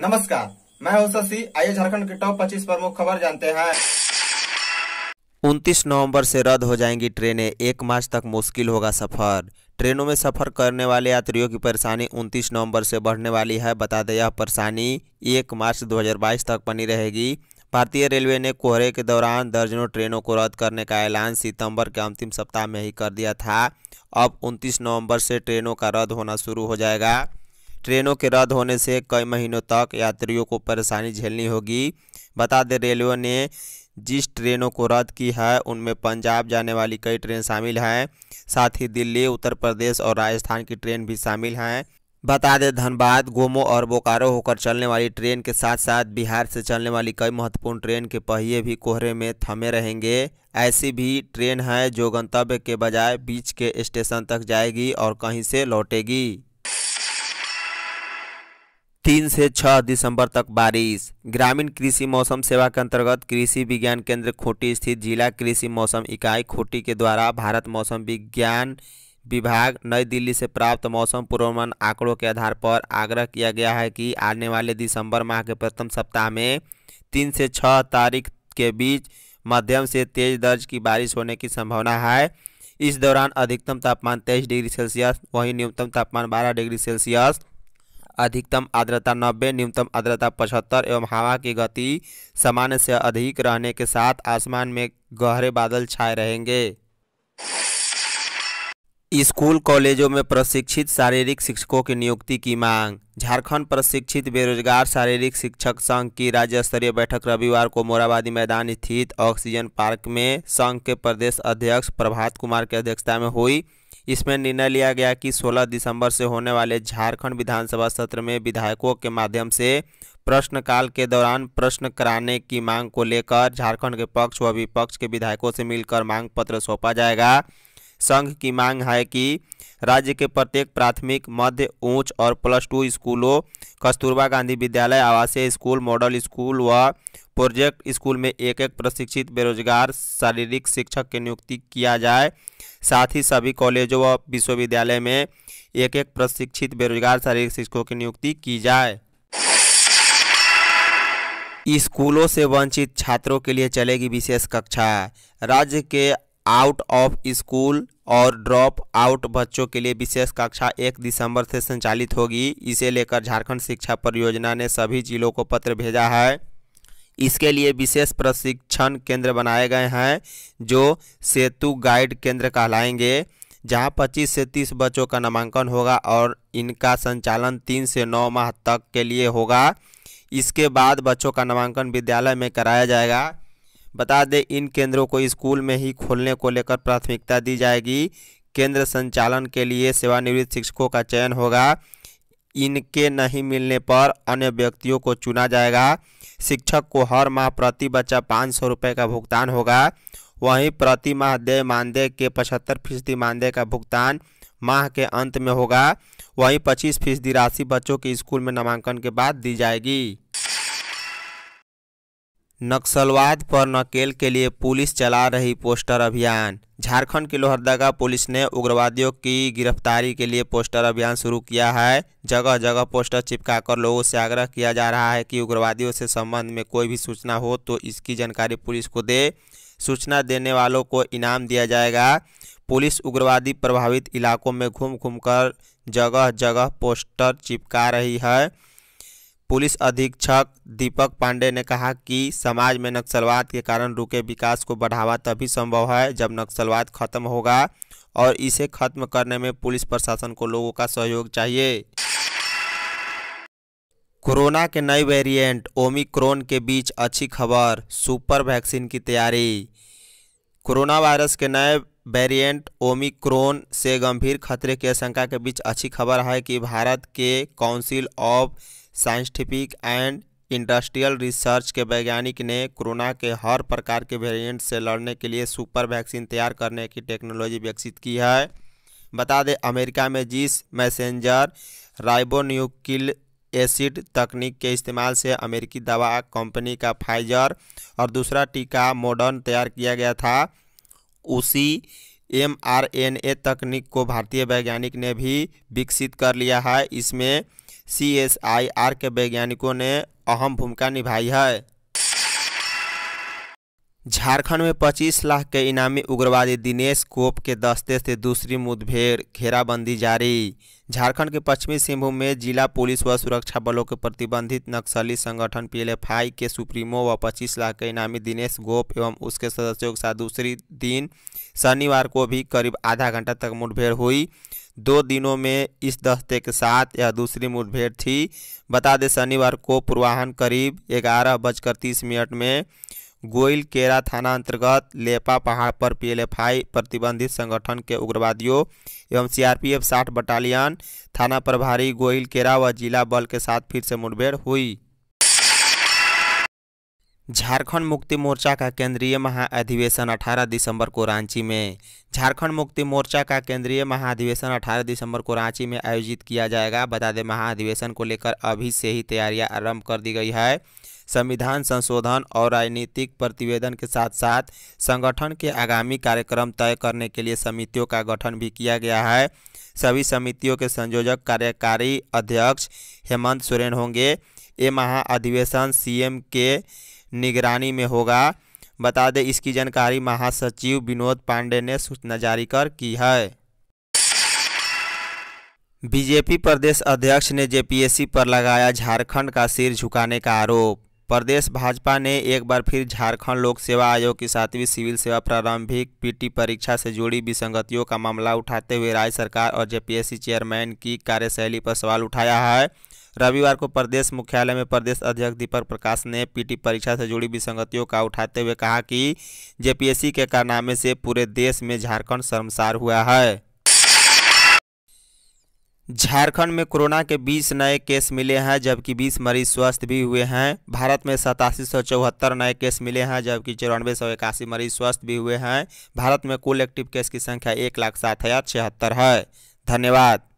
नमस्कार मैं हूं शशि आइए झारखंड के टॉप 25 प्रमुख खबर जानते हैं 29 नवंबर से रद्द हो जाएंगी ट्रेनें एक मार्च तक मुश्किल होगा सफर ट्रेनों में सफर करने वाले यात्रियों की परेशानी 29 नवंबर से बढ़ने वाली है बता दें यह परेशानी एक मार्च 2022 तक बनी रहेगी भारतीय रेलवे ने कोहरे के दौरान दर्जनों ट्रेनों को रद्द करने का ऐलान सितंबर के अंतिम सप्ताह में ही कर दिया था अब 29 नवंबर से ट्रेनों का रद्द होना शुरू हो जाएगा ट्रेनों के रद्द होने से कई महीनों तक यात्रियों को परेशानी झेलनी होगी बता दें रेलवे ने जिस ट्रेनों को रद्द की है उनमें पंजाब जाने वाली कई ट्रेन शामिल हैं साथ ही दिल्ली उत्तर प्रदेश और राजस्थान की ट्रेन भी शामिल हैं बता दें धनबाद गोमो और बोकारो होकर चलने वाली ट्रेन के साथ साथ बिहार से चलने वाली कई महत्वपूर्ण ट्रेन के पहिए भी कोहरे में थमे रहेंगे ऐसी भी ट्रेन है जो गंतव्य के बजाय बीच के स्टेशन तक जाएगी और कहीं से लौटेगी तीन से छः दिसंबर तक बारिश ग्रामीण कृषि मौसम सेवा के अंतर्गत कृषि विज्ञान केंद्र खोटी स्थित जिला कृषि मौसम इकाई खोटी के द्वारा भारत मौसम विज्ञान विभाग नई दिल्ली से प्राप्त मौसम पूर्वानुमान आंकड़ों के आधार पर आग्रह किया गया है कि आने वाले दिसंबर माह के प्रथम सप्ताह में तीन से छः तारीख के बीच मध्यम से तेज दर्ज की बारिश होने की संभावना है इस दौरान अधिकतम तापमान तेईस डिग्री सेल्सियस वहीं न्यूनतम तापमान बारह डिग्री सेल्सियस अधिकतम आर्द्रता नब्बे न्यूनतम आर्द्रता पचहत्तर एवं हवा की गति सामान्य से अधिक रहने के साथ आसमान में गहरे बादल छाए रहेंगे स्कूल कॉलेजों में प्रशिक्षित शारीरिक शिक्षकों की नियुक्ति की मांग झारखंड प्रशिक्षित बेरोजगार शारीरिक शिक्षक संघ की राज्य स्तरीय बैठक रविवार को मोराबादी मैदान स्थित ऑक्सीजन पार्क में संघ के प्रदेश अध्यक्ष प्रभात कुमार की अध्यक्षता में हुई इसमें निर्णय लिया गया कि 16 दिसंबर से होने वाले झारखंड विधानसभा सत्र में विधायकों के माध्यम से प्रश्नकाल के दौरान प्रश्न कराने की मांग को लेकर झारखंड के पक्ष व विपक्ष के विधायकों से मिलकर मांग पत्र सौंपा जाएगा संघ की मांग है कि राज्य के प्रत्येक प्राथमिक मध्य ऊंच और प्लस टू स्कूलों कस्तूरबा गांधी विद्यालय आवासीय स्कूल मॉडल स्कूल व प्रोजेक्ट स्कूल में एक एक प्रशिक्षित बेरोजगार शारीरिक शिक्षक की नियुक्ति किया जाए साथ ही सभी कॉलेजों व विश्वविद्यालय में एक एक प्रशिक्षित बेरोजगार शारीरिक शिक्षकों की नियुक्ति की जाए स्कूलों से वंचित छात्रों के लिए चलेगी विशेष कक्षा राज्य के आउट ऑफ स्कूल और ड्रॉप आउट बच्चों के लिए विशेष कक्षा एक दिसंबर से संचालित होगी इसे लेकर झारखंड शिक्षा परियोजना ने सभी जिलों को पत्र भेजा है इसके लिए विशेष प्रशिक्षण केंद्र बनाए गए हैं जो सेतु गाइड केंद्र कहलाएंगे जहां 25 से 30 बच्चों का नामांकन होगा और इनका संचालन तीन से नौ माह तक के लिए होगा इसके बाद बच्चों का नामांकन विद्यालय में कराया जाएगा बता दें इन केंद्रों को स्कूल में ही खोलने को लेकर प्राथमिकता दी जाएगी केंद्र संचालन के लिए सेवानिवृत्त शिक्षकों का चयन होगा इनके नहीं मिलने पर अन्य व्यक्तियों को चुना जाएगा शिक्षक को हर माह प्रति बच्चा पाँच सौ रुपये का भुगतान होगा वहीं प्रति माह देय मानदेय के पचहत्तर फीसदी मानदेय का भुगतान माह के अंत में होगा वहीं पच्चीस फीसदी राशि बच्चों के स्कूल में नामांकन के बाद दी जाएगी नक्सलवाद पर नकेल के लिए पुलिस चला रही पोस्टर अभियान झारखंड के लोहरदगा पुलिस ने उग्रवादियों की गिरफ्तारी के लिए पोस्टर अभियान शुरू किया है जगह जगह पोस्टर चिपकाकर लोगों से आग्रह किया जा रहा है कि उग्रवादियों से संबंध में कोई भी सूचना हो तो इसकी जानकारी पुलिस को दे सूचना देने वालों को इनाम दिया जाएगा पुलिस उग्रवादी प्रभावित इलाकों में घूम घूम कर जगह जगह पोस्टर चिपका रही है पुलिस अधीक्षक दीपक पांडे ने कहा कि समाज में नक्सलवाद के कारण रुके विकास को बढ़ावा तभी संभव है जब नक्सलवाद खत्म होगा और इसे खत्म करने में पुलिस प्रशासन को लोगों का सहयोग चाहिए कोरोना के नए वेरिएंट ओमिक्रोन के बीच अच्छी खबर सुपर वैक्सीन की तैयारी कोरोना वायरस के नए वेरिएंट ओमिक्रोन से गंभीर खतरे की आशंका के बीच अच्छी खबर है कि भारत के council of scientific and industrial research के वैज्ञानिक ने कोरोना के हर प्रकार के वेरिएंट से लड़ने के लिए सुपर वैक्सीन तैयार करने की टेक्नोलॉजी विकसित की है बता दें अमेरिका में जिस मैसेंजर राइबोन्यूक्ल एसिड तकनीक के इस्तेमाल से अमेरिकी दवा कंपनी का फाइजर और दूसरा टीका मॉडर्न तैयार किया गया था उसी एम आर एन ए तकनीक को भारतीय वैज्ञानिक ने भी विकसित कर लिया है इसमें सी एस आई आर के वैज्ञानिकों ने अहम भूमिका निभाई है झारखंड में 25 लाख के इनामी उग्रवादी दिनेश कोप के दस्ते से दूसरी मुठभेड़ घेराबंदी जारी झारखंड के पश्चिमी सिंहभूम में जिला पुलिस व सुरक्षा बलों के प्रतिबंधित नक्सली संगठन पीएलएफआई के सुप्रीमो व 25 लाख के इनामी दिनेश गोप एवं उसके सदस्यों के साथ दूसरी दिन शनिवार को भी करीब आधा घंटा तक मुठभेड़ हुई दो दिनों में इस दस्ते के साथ यह दूसरी मुठभेड़ थी बता दें शनिवार को पूर्वाहन करीब ग्यारह बजकर तीस मिनट में गोइल केरा थाना अंतर्गत लेपा पहाड़ पर पीएलएफआई प्रतिबंधित संगठन के उग्रवादियों एवं सीआरपीएफ साठ बटालियन थाना प्रभारी गोइल केरा व जिला बल के साथ फिर से मुठभेड़ हुई झारखंड मुक्ति मोर्चा का केंद्रीय महाअधिवेशन 18 दिसंबर को रांची में झारखंड मुक्ति मोर्चा का केंद्रीय महाअधिवेशन 18 दिसंबर को रांची में आयोजित किया जाएगा बता दें महाअधिवेशन को लेकर अभी से ही तैयारियां आरंभ कर दी गई है संविधान संशोधन और राजनीतिक प्रतिवेदन के साथ साथ संगठन के आगामी कार्यक्रम तय करने के लिए समितियों का गठन भी किया गया है सभी समितियों के संयोजक कार्यकारी अध्यक्ष हेमंत सोरेन होंगे ये महाअधिवेशन सीएम के निगरानी में होगा बता दें इसकी जानकारी महासचिव विनोद पांडे ने सूचना जारी कर की है बीजेपी प्रदेश अध्यक्ष ने जेपीएससी पर लगाया झारखंड का सिर झुकाने का आरोप प्रदेश भाजपा ने एक बार फिर झारखंड लोक सेवा आयोग की सातवीं सिविल सेवा प्रारंभिक पीटी परीक्षा से जुड़ी विसंगतियों का मामला उठाते हुए राज्य सरकार और जेपीएससी चेयरमैन की कार्यशैली पर सवाल उठाया है रविवार को प्रदेश मुख्यालय में प्रदेश अध्यक्ष दीपक प्रकाश ने पीटी परीक्षा से जुड़ी विसंगतियों का उठाते हुए कहा कि जेपीएससी के कारनामे से पूरे देश में झारखंड शर्मसार हुआ है झारखंड में कोरोना के 20 नए केस मिले हैं जबकि 20 मरीज स्वस्थ भी हुए हैं भारत में सतासी सौ चौहत्तर नए केस मिले हैं जबकि चौरानवे सौ इक्यासी मरीज स्वस्थ भी हुए हैं भारत में कुल एक्टिव केस की संख्या एक लाख सात हज़ार छिहत्तर है धन्यवाद